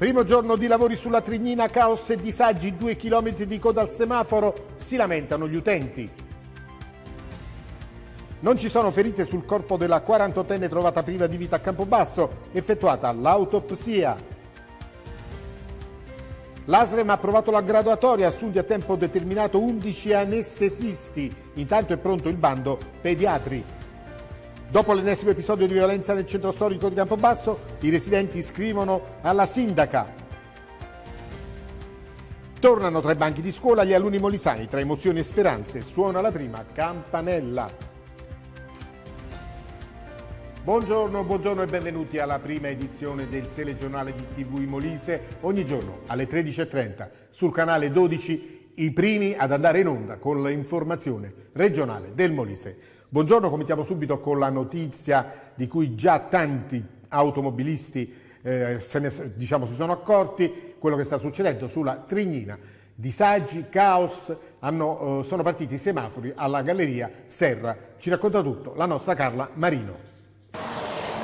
Primo giorno di lavori sulla Trignina, caos e disagi, due chilometri di coda al semaforo, si lamentano gli utenti. Non ci sono ferite sul corpo della 48enne trovata priva di vita a Campobasso, effettuata l'autopsia. L'ASREM ha approvato la graduatoria, assunti a tempo determinato 11 anestesisti, intanto è pronto il bando pediatri. Dopo l'ennesimo episodio di violenza nel centro storico di Campobasso, i residenti scrivono alla sindaca. Tornano tra i banchi di scuola gli alunni molisani, tra emozioni e speranze suona la prima campanella. Buongiorno, buongiorno e benvenuti alla prima edizione del telegiornale di TV Molise, ogni giorno alle 13.30 sul canale 12, i primi ad andare in onda con l'informazione regionale del Molise. Buongiorno, cominciamo subito con la notizia di cui già tanti automobilisti eh, ne, diciamo, si sono accorti, quello che sta succedendo sulla Trignina. Disagi, caos, hanno, eh, sono partiti i semafori alla galleria Serra. Ci racconta tutto la nostra Carla Marino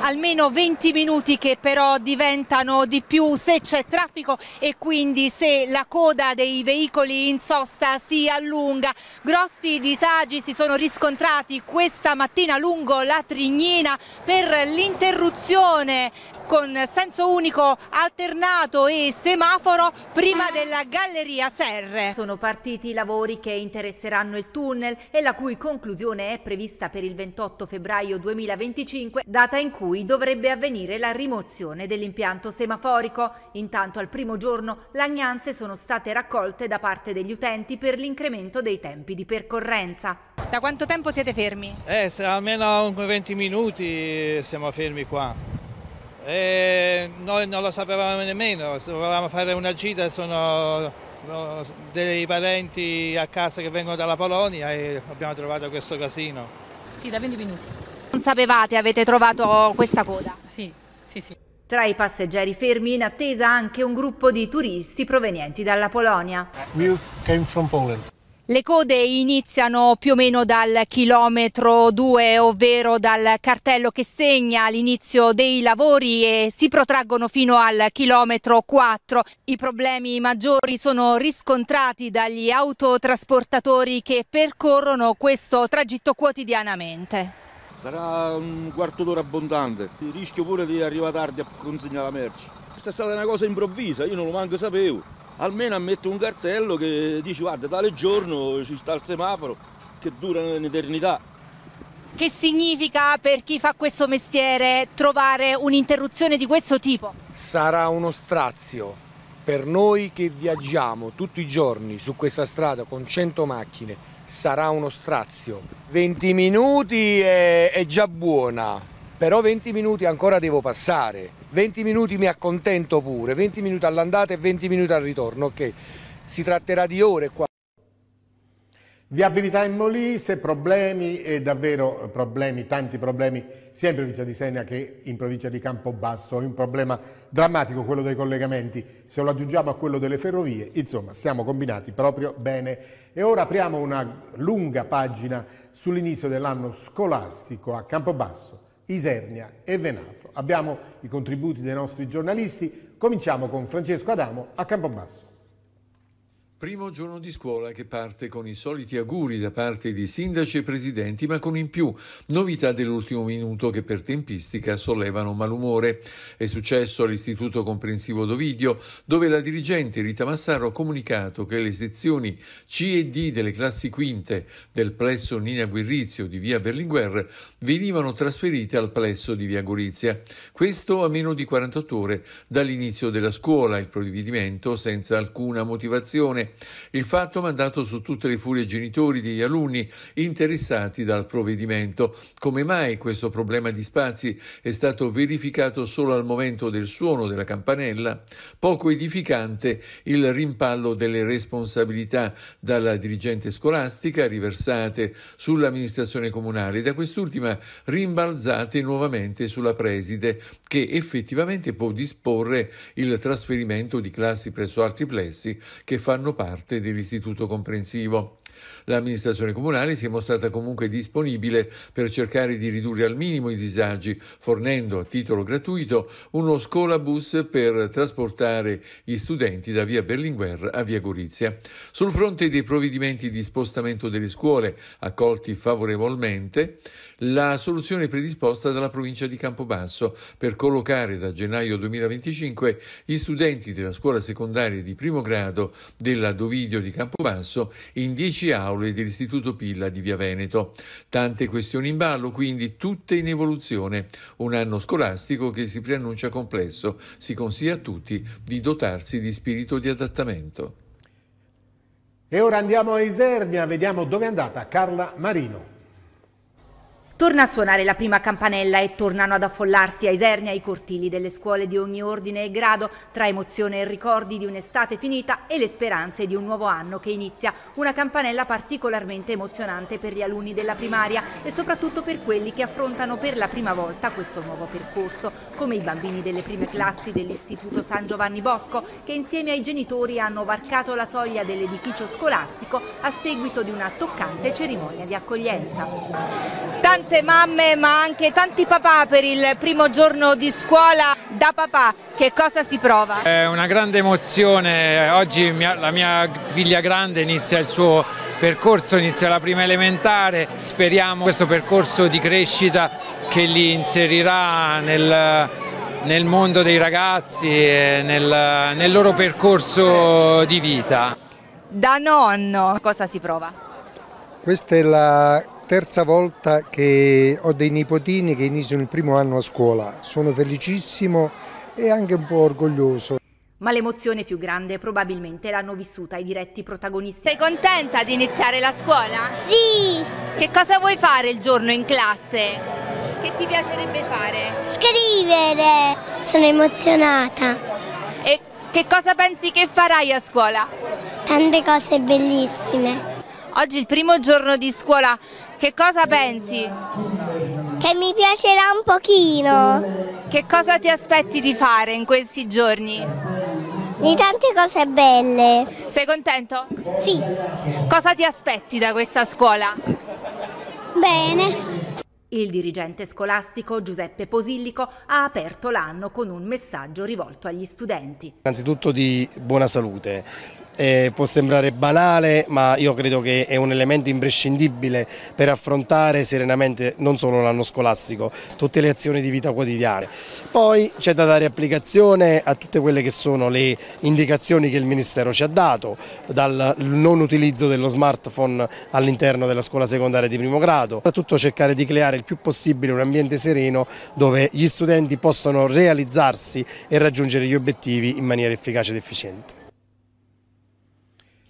almeno 20 minuti che però diventano di più se c'è traffico e quindi se la coda dei veicoli in sosta si allunga. Grossi disagi si sono riscontrati questa mattina lungo la Trignina per l'interruzione con senso unico alternato e semaforo prima ah. della galleria Serre. Sono partiti i lavori che interesseranno il tunnel e la cui conclusione è prevista per il 28 febbraio 2025, data in cui dovrebbe avvenire la rimozione dell'impianto semaforico. Intanto al primo giorno lagnanze sono state raccolte da parte degli utenti per l'incremento dei tempi di percorrenza. Da quanto tempo siete fermi? Eh, almeno 20 minuti siamo fermi qua. E eh, noi non lo sapevamo nemmeno, volevamo fare una gita, sono dei parenti a casa che vengono dalla Polonia e abbiamo trovato questo casino. Sì, da 20 minuti. Non sapevate, avete trovato questa coda? Sì, sì, sì. Tra i passeggeri fermi in attesa anche un gruppo di turisti provenienti dalla Polonia. We came from Poland. Le code iniziano più o meno dal chilometro 2, ovvero dal cartello che segna l'inizio dei lavori e si protraggono fino al chilometro 4. I problemi maggiori sono riscontrati dagli autotrasportatori che percorrono questo tragitto quotidianamente. Sarà un quarto d'ora abbondante, rischio pure di arrivare tardi a consegnare la merce. Questa è stata una cosa improvvisa, io non lo manco sapevo almeno metto un cartello che dice guarda tale giorno ci sta il semaforo che dura un'eternità. Che significa per chi fa questo mestiere trovare un'interruzione di questo tipo? Sarà uno strazio per noi che viaggiamo tutti i giorni su questa strada con 100 macchine, sarà uno strazio. 20 minuti è, è già buona, però 20 minuti ancora devo passare 20 minuti mi accontento pure, 20 minuti all'andata e 20 minuti al ritorno, ok? Si tratterà di ore qua. Viabilità in Molise, problemi e davvero problemi, tanti problemi sia in provincia di Senia che in provincia di Campobasso, un problema drammatico quello dei collegamenti, se lo aggiungiamo a quello delle ferrovie, insomma siamo combinati proprio bene. E ora apriamo una lunga pagina sull'inizio dell'anno scolastico a Campobasso Isernia e Venafro. Abbiamo i contributi dei nostri giornalisti, cominciamo con Francesco Adamo a Campobasso. Primo giorno di scuola che parte con i soliti auguri da parte di sindaci e presidenti, ma con in più novità dell'ultimo minuto che per tempistica sollevano malumore. È successo all'Istituto Comprensivo d'Ovidio, dove la dirigente Rita Massaro ha comunicato che le sezioni C e D delle classi quinte del plesso Nina Guirrizio di via Berlinguer venivano trasferite al plesso di via Gorizia. Questo a meno di 48 ore dall'inizio della scuola, il provvedimento senza alcuna motivazione il fatto mandato su tutte le furie genitori degli alunni interessati dal provvedimento. Come mai questo problema di spazi è stato verificato solo al momento del suono della campanella? Poco edificante il rimpallo delle responsabilità dalla dirigente scolastica riversate sull'amministrazione comunale e da quest'ultima rimbalzate nuovamente sulla preside che effettivamente può disporre il trasferimento di classi presso altri plessi che fanno parte dell'istituto comprensivo. L'amministrazione comunale si è mostrata comunque disponibile per cercare di ridurre al minimo i disagi, fornendo a titolo gratuito uno scolabus per trasportare gli studenti da via Berlinguer a via Gorizia. Sul fronte dei provvedimenti di spostamento delle scuole, accolti favorevolmente, la soluzione predisposta dalla provincia di Campobasso per collocare da gennaio 2025 gli studenti della scuola secondaria di primo grado della Dovidio di Campobasso in 10 12 aule dell'Istituto Pilla di Via Veneto. Tante questioni in ballo, quindi tutte in evoluzione. Un anno scolastico che si preannuncia complesso. Si consiglia a tutti di dotarsi di spirito di adattamento. E ora andiamo a Isernia, vediamo dove è andata Carla Marino. Torna a suonare la prima campanella e tornano ad affollarsi a Isernia i cortili delle scuole di ogni ordine e grado, tra emozione e ricordi di un'estate finita e le speranze di un nuovo anno che inizia. Una campanella particolarmente emozionante per gli alunni della primaria e soprattutto per quelli che affrontano per la prima volta questo nuovo percorso, come i bambini delle prime classi dell'Istituto San Giovanni Bosco, che insieme ai genitori hanno varcato la soglia dell'edificio scolastico a seguito di una toccante cerimonia di accoglienza. Tanti tante mamme ma anche tanti papà per il primo giorno di scuola da papà. Che cosa si prova? È una grande emozione, oggi mia, la mia figlia grande inizia il suo percorso, inizia la prima elementare, speriamo questo percorso di crescita che li inserirà nel, nel mondo dei ragazzi e nel, nel loro percorso di vita. Da nonno, cosa si prova? Questa è la terza volta che ho dei nipotini che iniziano il primo anno a scuola. Sono felicissimo e anche un po' orgoglioso. Ma l'emozione più grande probabilmente l'hanno vissuta i diretti protagonisti. Sei contenta di iniziare la scuola? Sì! Che cosa vuoi fare il giorno in classe? Che ti piacerebbe fare? Scrivere! Sono emozionata. E che cosa pensi che farai a scuola? Tante cose bellissime. Oggi è il primo giorno di scuola, che cosa pensi? Che mi piacerà un pochino. Che cosa ti aspetti di fare in questi giorni? di tante cose belle. Sei contento? Sì. Cosa ti aspetti da questa scuola? Bene. Il dirigente scolastico Giuseppe Posillico ha aperto l'anno con un messaggio rivolto agli studenti. Innanzitutto di buona salute, eh, può sembrare banale ma io credo che è un elemento imprescindibile per affrontare serenamente non solo l'anno scolastico, tutte le azioni di vita quotidiane. Poi c'è da dare applicazione a tutte quelle che sono le indicazioni che il Ministero ci ha dato, dal non utilizzo dello smartphone all'interno della scuola secondaria di primo grado, soprattutto cercare di creare il più possibile un ambiente sereno dove gli studenti possono realizzarsi e raggiungere gli obiettivi in maniera efficace ed efficiente.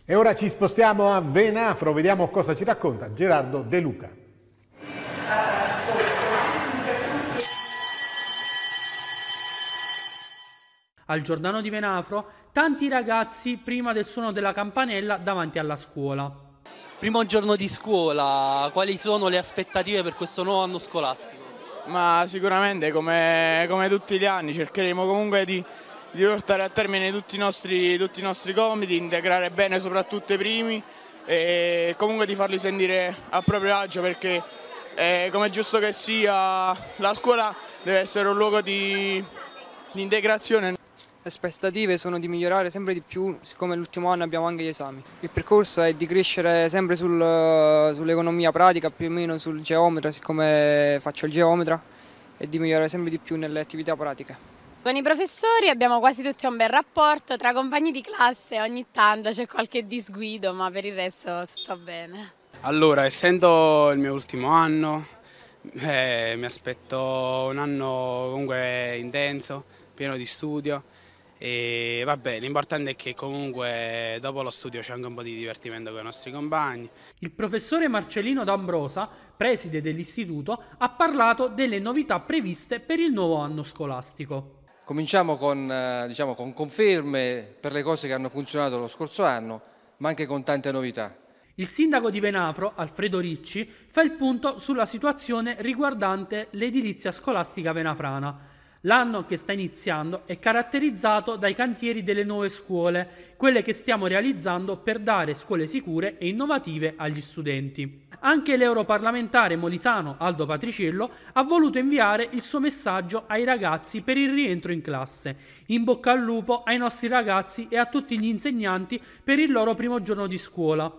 E ora ci spostiamo a Venafro, vediamo cosa ci racconta Gerardo De Luca. Al Giordano di Venafro, tanti ragazzi prima del suono della campanella davanti alla scuola. Primo giorno di scuola, quali sono le aspettative per questo nuovo anno scolastico? Ma sicuramente come, come tutti gli anni cercheremo comunque di di portare a termine tutti i, nostri, tutti i nostri compiti, integrare bene soprattutto i primi e comunque di farli sentire a proprio agio perché eh, come è giusto che sia la scuola deve essere un luogo di, di integrazione. Le aspettative sono di migliorare sempre di più, siccome l'ultimo anno abbiamo anche gli esami. Il percorso è di crescere sempre sul, sull'economia pratica, più o meno sul geometra, siccome faccio il geometra, e di migliorare sempre di più nelle attività pratiche. Con i professori abbiamo quasi tutti un bel rapporto, tra compagni di classe ogni tanto c'è qualche disguido, ma per il resto tutto bene. Allora, essendo il mio ultimo anno, eh, mi aspetto un anno comunque intenso, pieno di studio e vabbè, l'importante è che comunque dopo lo studio c'è anche un po' di divertimento con i nostri compagni. Il professore Marcellino D'Ambrosa, preside dell'istituto, ha parlato delle novità previste per il nuovo anno scolastico. Cominciamo con, eh, diciamo, con conferme per le cose che hanno funzionato lo scorso anno, ma anche con tante novità. Il sindaco di Venafro, Alfredo Ricci, fa il punto sulla situazione riguardante l'edilizia scolastica venafrana L'anno che sta iniziando è caratterizzato dai cantieri delle nuove scuole, quelle che stiamo realizzando per dare scuole sicure e innovative agli studenti. Anche l'europarlamentare molisano Aldo Patriciello ha voluto inviare il suo messaggio ai ragazzi per il rientro in classe. In bocca al lupo ai nostri ragazzi e a tutti gli insegnanti per il loro primo giorno di scuola.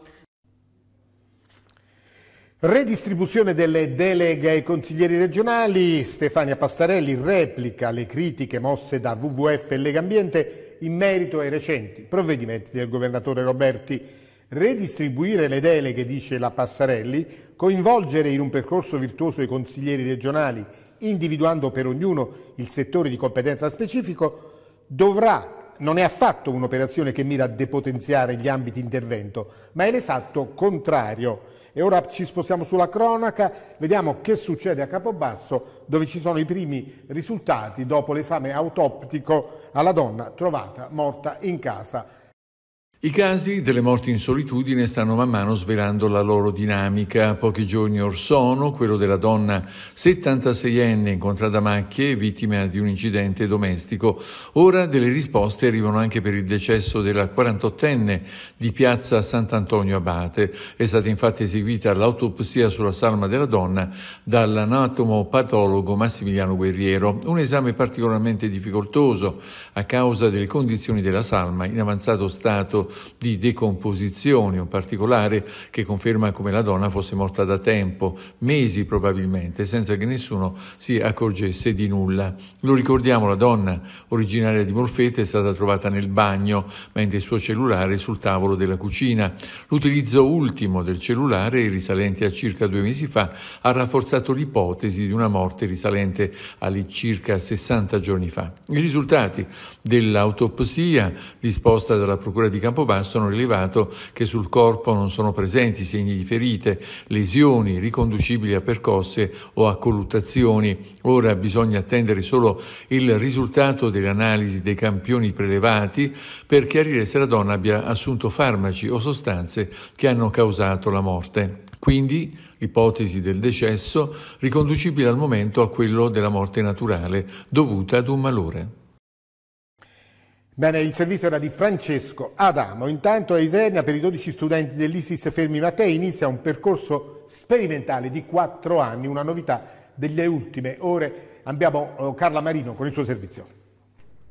Redistribuzione delle deleghe ai consiglieri regionali, Stefania Passarelli replica le critiche mosse da WWF e Legambiente in merito ai recenti provvedimenti del governatore Roberti. Redistribuire le deleghe, dice la Passarelli, coinvolgere in un percorso virtuoso i consiglieri regionali, individuando per ognuno il settore di competenza specifico, dovrà non è affatto un'operazione che mira a depotenziare gli ambiti intervento, ma è l'esatto contrario. E ora ci spostiamo sulla cronaca, vediamo che succede a Capobasso, dove ci sono i primi risultati dopo l'esame autoptico alla donna trovata morta in casa i casi delle morti in solitudine stanno man mano svelando la loro dinamica. Pochi giorni or sono, quello della donna 76enne incontrata a macchie, vittima di un incidente domestico. Ora delle risposte arrivano anche per il decesso della 48enne di piazza Sant'Antonio Abate. È stata infatti eseguita l'autopsia sulla salma della donna dall'anatomo patologo Massimiliano Guerriero. Un esame particolarmente difficoltoso a causa delle condizioni della salma in avanzato stato di decomposizione, un particolare che conferma come la donna fosse morta da tempo, mesi probabilmente, senza che nessuno si accorgesse di nulla. Lo ricordiamo, la donna originaria di Molfetta è stata trovata nel bagno, mentre il suo cellulare sul tavolo della cucina. L'utilizzo ultimo del cellulare, risalente a circa due mesi fa, ha rafforzato l'ipotesi di una morte risalente all'incirca 60 giorni fa. I risultati dell'autopsia disposta dalla Procura di Campo Campobasso hanno rilevato che sul corpo non sono presenti segni di ferite, lesioni riconducibili a percosse o a colluttazioni. Ora bisogna attendere solo il risultato delle analisi dei campioni prelevati per chiarire se la donna abbia assunto farmaci o sostanze che hanno causato la morte. Quindi l'ipotesi del decesso riconducibile al momento a quello della morte naturale dovuta ad un malore. Bene, il servizio era di Francesco Adamo. Intanto a Isernia per i 12 studenti dell'Isis Fermi Mattei inizia un percorso sperimentale di 4 anni, una novità delle ultime ore. Abbiamo eh, Carla Marino con il suo servizio.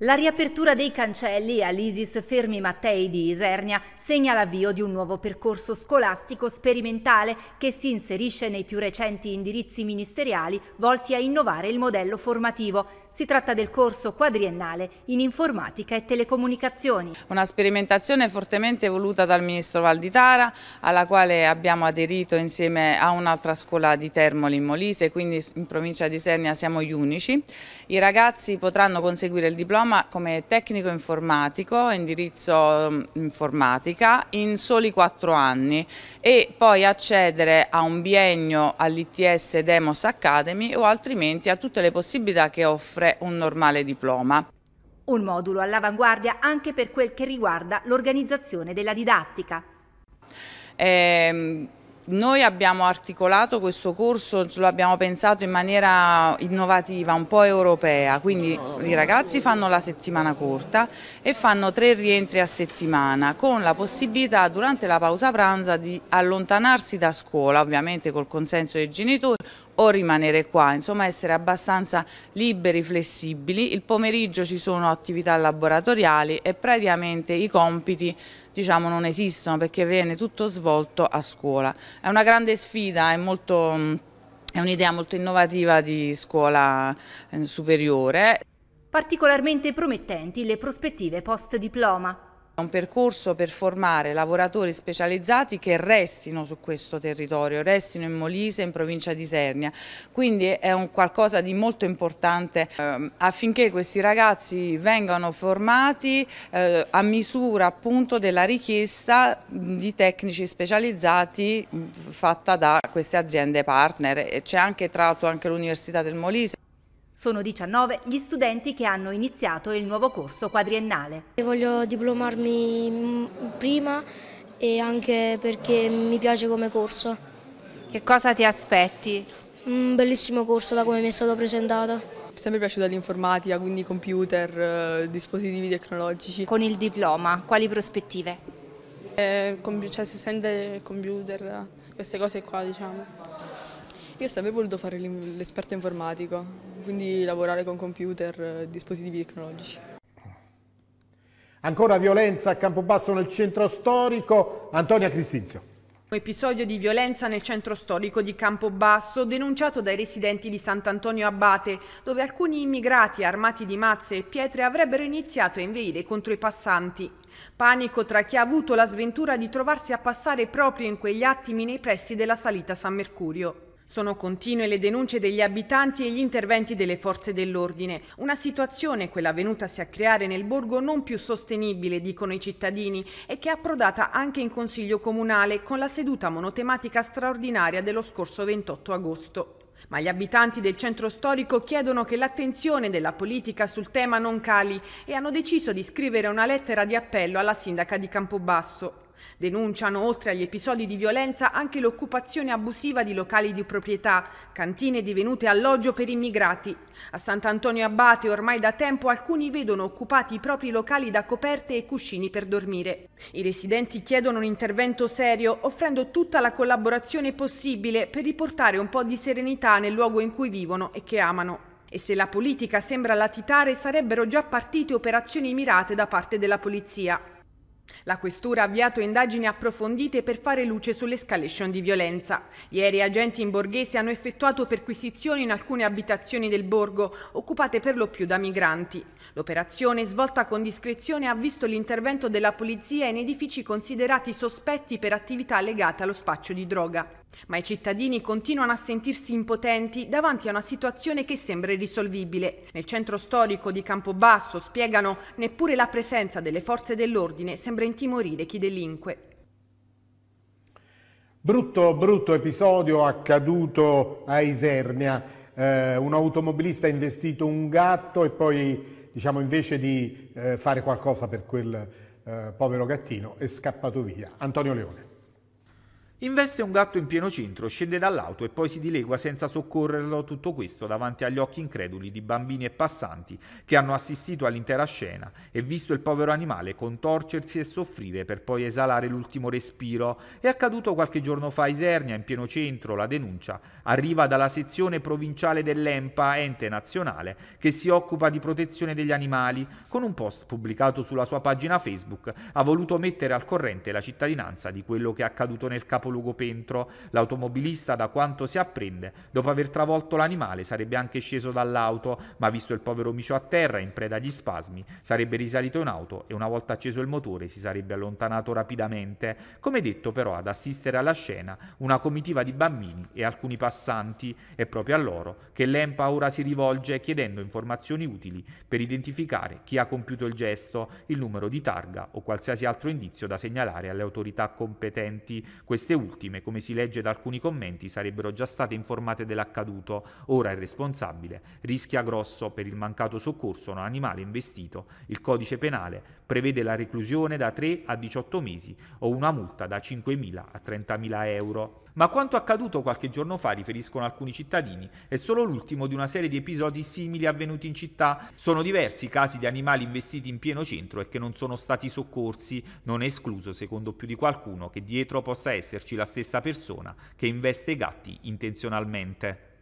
La riapertura dei cancelli all'Isis Fermi Mattei di Isernia segna l'avvio di un nuovo percorso scolastico sperimentale che si inserisce nei più recenti indirizzi ministeriali volti a innovare il modello formativo. Si tratta del corso quadriennale in informatica e telecomunicazioni. Una sperimentazione fortemente voluta dal Ministro Valditara, alla quale abbiamo aderito insieme a un'altra scuola di Termoli in Molise, quindi in provincia di Isernia siamo gli unici. I ragazzi potranno conseguire il diploma diploma come tecnico informatico, indirizzo mm, informatica, in soli quattro anni e poi accedere a un biennio all'ITS Demos Academy o altrimenti a tutte le possibilità che offre un normale diploma. Un modulo all'avanguardia anche per quel che riguarda l'organizzazione della didattica. Ehm noi abbiamo articolato questo corso, lo abbiamo pensato in maniera innovativa, un po' europea, quindi i ragazzi fanno la settimana corta e fanno tre rientri a settimana con la possibilità durante la pausa pranzo di allontanarsi da scuola, ovviamente col consenso dei genitori o rimanere qua, insomma essere abbastanza liberi, flessibili. Il pomeriggio ci sono attività laboratoriali e praticamente i compiti diciamo, non esistono perché viene tutto svolto a scuola. È una grande sfida, è molto... Mm, è un'idea molto innovativa di scuola eh, superiore. Particolarmente promettenti le prospettive post diploma. È un percorso per formare lavoratori specializzati che restino su questo territorio, restino in Molise, in provincia di Sernia, quindi è un qualcosa di molto importante eh, affinché questi ragazzi vengano formati eh, a misura appunto della richiesta di tecnici specializzati mm, fatta da queste aziende partner, c'è anche tra l'altro l'Università del Molise. Sono 19 gli studenti che hanno iniziato il nuovo corso quadriennale. Voglio diplomarmi mm, prima e anche perché mi piace come corso. Che cosa ti aspetti? Un bellissimo corso da come mi è stato presentato Mi è sempre piaciuta l'informatica, quindi computer, eh, dispositivi tecnologici. Con il diploma, quali prospettive? Eh, cioè, si sente il computer, queste cose qua diciamo. Io ho sempre voluto fare l'esperto informatico, quindi lavorare con computer e dispositivi tecnologici. Ancora violenza a Campobasso nel centro storico. Antonia Cristinzio. Un episodio di violenza nel centro storico di Campobasso denunciato dai residenti di Sant'Antonio Abate, dove alcuni immigrati armati di mazze e pietre avrebbero iniziato a inveire contro i passanti. Panico tra chi ha avuto la sventura di trovarsi a passare proprio in quegli attimi nei pressi della salita San Mercurio. Sono continue le denunce degli abitanti e gli interventi delle forze dell'ordine. Una situazione, quella venutasi a creare nel borgo, non più sostenibile, dicono i cittadini, e che è approdata anche in Consiglio Comunale con la seduta monotematica straordinaria dello scorso 28 agosto. Ma gli abitanti del centro storico chiedono che l'attenzione della politica sul tema non cali e hanno deciso di scrivere una lettera di appello alla sindaca di Campobasso. Denunciano, oltre agli episodi di violenza, anche l'occupazione abusiva di locali di proprietà, cantine divenute alloggio per immigrati. A Sant'Antonio Abate ormai da tempo alcuni vedono occupati i propri locali da coperte e cuscini per dormire. I residenti chiedono un intervento serio, offrendo tutta la collaborazione possibile per riportare un po' di serenità nel luogo in cui vivono e che amano. E se la politica sembra latitare, sarebbero già partite operazioni mirate da parte della polizia. La questura ha avviato indagini approfondite per fare luce sull'escalation di violenza. Ieri agenti in borghese hanno effettuato perquisizioni in alcune abitazioni del borgo, occupate per lo più da migranti. L'operazione, svolta con discrezione, ha visto l'intervento della polizia in edifici considerati sospetti per attività legate allo spaccio di droga. Ma i cittadini continuano a sentirsi impotenti davanti a una situazione che sembra irrisolvibile. Nel centro storico di Campobasso, spiegano, neppure la presenza delle forze dell'ordine sembra intimorire chi delinque. Brutto, brutto episodio accaduto a Isernia. Eh, un automobilista ha investito un gatto e poi, diciamo, invece di eh, fare qualcosa per quel eh, povero gattino, è scappato via. Antonio Leone. Investe un gatto in pieno centro, scende dall'auto e poi si dilegua senza soccorrerlo tutto questo davanti agli occhi increduli di bambini e passanti che hanno assistito all'intera scena e visto il povero animale contorcersi e soffrire per poi esalare l'ultimo respiro. È accaduto qualche giorno fa a Isernia, in pieno centro, la denuncia arriva dalla sezione provinciale dell'EMPA, ente nazionale, che si occupa di protezione degli animali. Con un post pubblicato sulla sua pagina Facebook ha voluto mettere al corrente la cittadinanza di quello che è accaduto nel capo capoluogo Pentro. L'automobilista, da quanto si apprende, dopo aver travolto l'animale sarebbe anche sceso dall'auto, ma visto il povero micio a terra in preda agli spasmi, sarebbe risalito in auto e una volta acceso il motore si sarebbe allontanato rapidamente. Come detto però ad assistere alla scena una comitiva di bambini e alcuni passanti è proprio a loro che l'EMPA ora si rivolge chiedendo informazioni utili per identificare chi ha compiuto il gesto, il numero di targa o qualsiasi altro indizio da segnalare alle autorità competenti. Queste ultime, come si legge da alcuni commenti, sarebbero già state informate dell'accaduto. Ora il responsabile rischia grosso per il mancato soccorso a un animale investito. Il codice penale prevede la reclusione da 3 a 18 mesi o una multa da 5.000 a 30.000 euro ma quanto accaduto qualche giorno fa riferiscono alcuni cittadini è solo l'ultimo di una serie di episodi simili avvenuti in città. Sono diversi i casi di animali investiti in pieno centro e che non sono stati soccorsi, non è escluso secondo più di qualcuno che dietro possa esserci la stessa persona che investe i gatti intenzionalmente.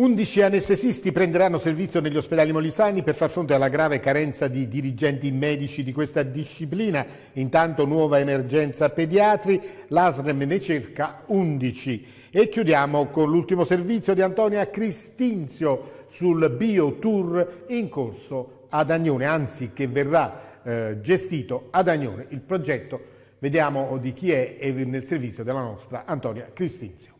11 anestesisti prenderanno servizio negli ospedali molisani per far fronte alla grave carenza di dirigenti medici di questa disciplina. Intanto nuova emergenza pediatri, l'ASREM ne cerca 11. E chiudiamo con l'ultimo servizio di Antonia Cristinzio sul Bio Tour in corso ad Agnone, anzi che verrà eh, gestito ad Agnone. Il progetto vediamo di chi è eh, nel servizio della nostra Antonia Cristinzio.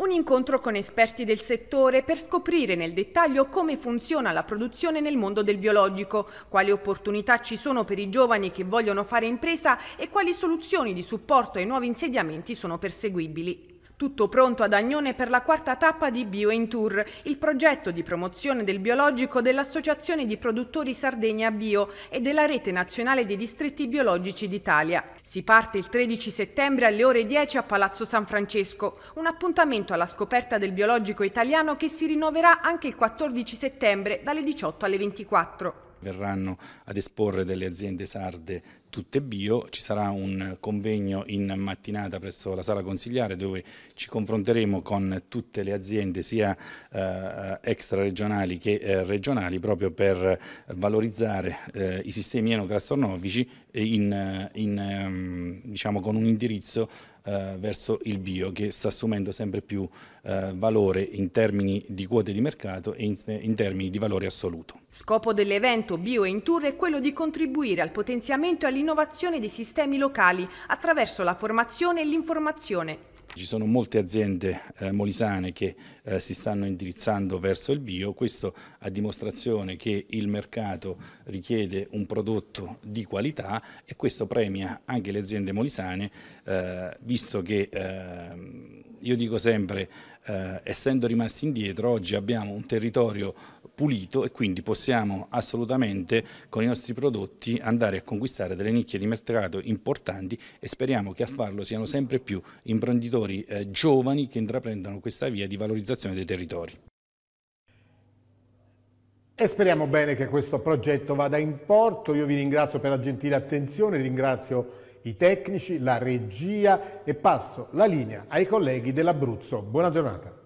Un incontro con esperti del settore per scoprire nel dettaglio come funziona la produzione nel mondo del biologico, quali opportunità ci sono per i giovani che vogliono fare impresa e quali soluzioni di supporto ai nuovi insediamenti sono perseguibili. Tutto pronto ad Agnone per la quarta tappa di Bio in Tour, il progetto di promozione del biologico dell'Associazione di Produttori Sardegna Bio e della Rete Nazionale dei Distretti Biologici d'Italia. Si parte il 13 settembre alle ore 10 a Palazzo San Francesco, un appuntamento alla scoperta del biologico italiano che si rinnoverà anche il 14 settembre dalle 18 alle 24 verranno ad esporre delle aziende sarde tutte bio, ci sarà un convegno in mattinata presso la sala consigliare dove ci confronteremo con tutte le aziende sia eh, regionali che eh, regionali proprio per valorizzare eh, i sistemi enogastronomici in, in, ehm, diciamo, con un indirizzo eh, verso il bio che sta assumendo sempre più eh, valore in termini di quote di mercato e in, in termini di valore assoluto. Scopo dell'evento Bio in Tour è quello di contribuire al potenziamento e l'innovazione dei sistemi locali attraverso la formazione e l'informazione. Ci sono molte aziende eh, molisane che eh, si stanno indirizzando verso il bio, questo a dimostrazione che il mercato richiede un prodotto di qualità e questo premia anche le aziende molisane, eh, visto che ehm, io dico sempre, eh, essendo rimasti indietro, oggi abbiamo un territorio pulito e quindi possiamo assolutamente con i nostri prodotti andare a conquistare delle nicchie di mercato importanti e speriamo che a farlo siano sempre più imprenditori eh, giovani che intraprendano questa via di valorizzazione dei territori. E speriamo bene che questo progetto vada in porto. Io vi ringrazio per la gentile attenzione, ringrazio i tecnici, la regia e passo la linea ai colleghi dell'Abruzzo. Buona giornata.